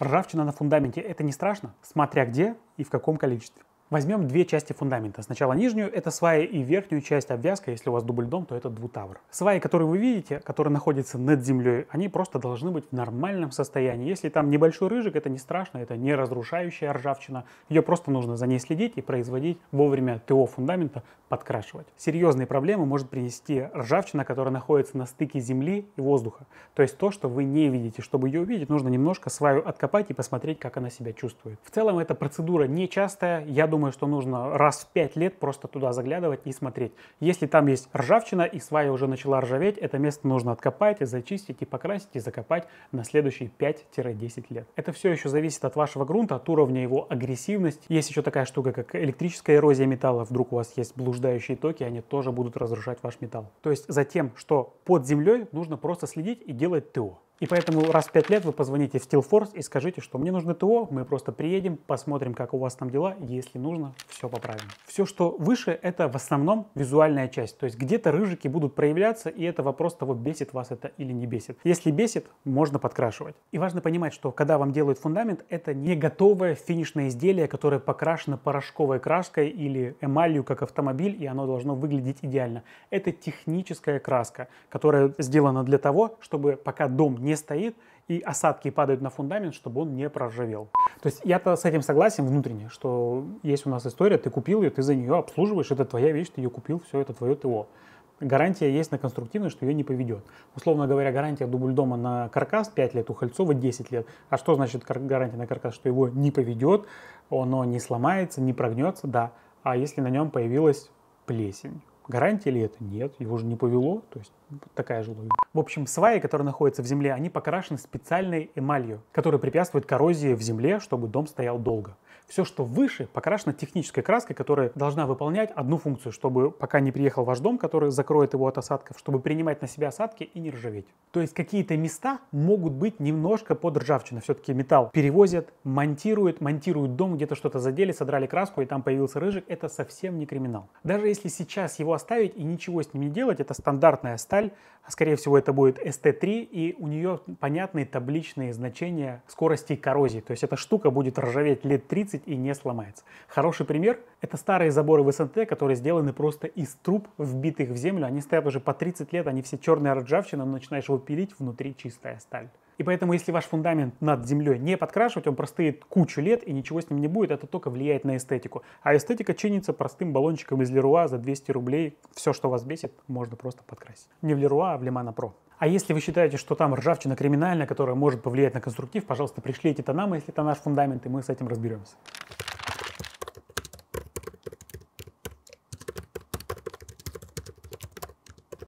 Ржавчина на фундаменте – это не страшно, смотря где и в каком количестве. Возьмем две части фундамента. Сначала нижнюю, это сваи, и верхнюю часть обвязка, если у вас дубль дом, то это двутавр. Сваи, которые вы видите, которые находятся над землей, они просто должны быть в нормальном состоянии. Если там небольшой рыжик, это не страшно, это не разрушающая ржавчина. Ее просто нужно за ней следить и производить вовремя ТО фундамента, подкрашивать. Серьезные проблемы может принести ржавчина, которая находится на стыке земли и воздуха. То есть то, что вы не видите. Чтобы ее увидеть, нужно немножко сваю откопать и посмотреть, как она себя чувствует. В целом эта процедура нечастая. Я думаю, думаю, что нужно раз в 5 лет просто туда заглядывать и смотреть. Если там есть ржавчина и свая уже начала ржаветь, это место нужно откопать, зачистить и покрасить и закопать на следующие 5-10 лет. Это все еще зависит от вашего грунта, от уровня его агрессивности. Есть еще такая штука, как электрическая эрозия металла. Вдруг у вас есть блуждающие токи, они тоже будут разрушать ваш металл. То есть за тем, что под землей, нужно просто следить и делать ТО. И поэтому раз в 5 лет вы позвоните в Steelforce и скажите, что мне нужно ТО, мы просто приедем, посмотрим, как у вас там дела, если нужно, все поправим. Все, что выше, это в основном визуальная часть, то есть где-то рыжики будут проявляться, и это вопрос того, бесит вас это или не бесит. Если бесит, можно подкрашивать. И важно понимать, что когда вам делают фундамент, это не готовое финишное изделие, которое покрашено порошковой краской или эмалью, как автомобиль, и оно должно выглядеть идеально. Это техническая краска, которая сделана для того, чтобы пока дом не стоит, и осадки падают на фундамент, чтобы он не проржавел. То есть я-то с этим согласен внутренне, что есть у нас история, ты купил ее, ты за нее обслуживаешь, это твоя вещь, ты ее купил, все, это твое ТО. Гарантия есть на конструктивность, что ее не поведет. Условно говоря, гарантия дубльдома на каркас 5 лет, у Хальцова 10 лет. А что значит гарантия на каркас? Что его не поведет, оно не сломается, не прогнется, да. А если на нем появилась плесень? Гарантии ли это? Нет, его же не повело, то есть такая же логика. В общем, сваи, которые находятся в земле, они покрашены специальной эмалью, которая препятствует коррозии в земле, чтобы дом стоял долго. Все, что выше, покрашено технической краской, которая должна выполнять одну функцию, чтобы пока не приехал ваш дом, который закроет его от осадков, чтобы принимать на себя осадки и не ржаветь. То есть какие-то места могут быть немножко под ржавчиной. Все-таки металл перевозят, монтируют, монтируют дом, где-то что-то задели, содрали краску и там появился рыжик. Это совсем не криминал. Даже если сейчас его оставить и ничего с ним не делать, это стандартная сталь, а скорее всего это будет ST3 и у нее понятные табличные значения скорости коррозии. То есть эта штука будет ржаветь лет 30 30 и не сломается. Хороший пример – это старые заборы в СНТ, которые сделаны просто из труб, вбитых в землю. Они стоят уже по 30 лет, они все черные ржавчины, но начинаешь его пилить, внутри чистая сталь. И поэтому, если ваш фундамент над землей не подкрашивать, он простоит кучу лет и ничего с ним не будет, это только влияет на эстетику. А эстетика чинится простым баллончиком из Леруа за 200 рублей. Все, что вас бесит, можно просто подкрасить. Не в Леруа, а в Лимана Про. А если вы считаете, что там ржавчина криминальная, которая может повлиять на конструктив, пожалуйста, пришлите это нам, если это наш фундамент, и мы с этим разберемся.